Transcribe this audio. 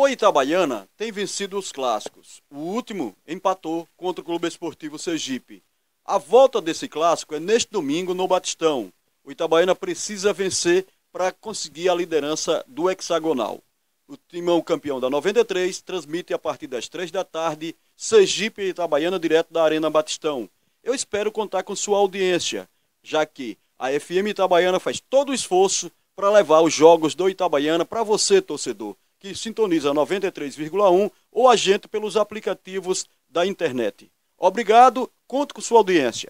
O Itabaiana tem vencido os clássicos. O último empatou contra o Clube Esportivo Sergipe. A volta desse clássico é neste domingo no Batistão. O Itabaiana precisa vencer para conseguir a liderança do hexagonal. O timão campeão da 93 transmite a partir das 3 da tarde Sergipe e Itabaiana direto da Arena Batistão. Eu espero contar com sua audiência, já que a FM Itabaiana faz todo o esforço para levar os jogos do Itabaiana para você, torcedor que sintoniza 93,1 ou a gente pelos aplicativos da internet. Obrigado, conto com sua audiência.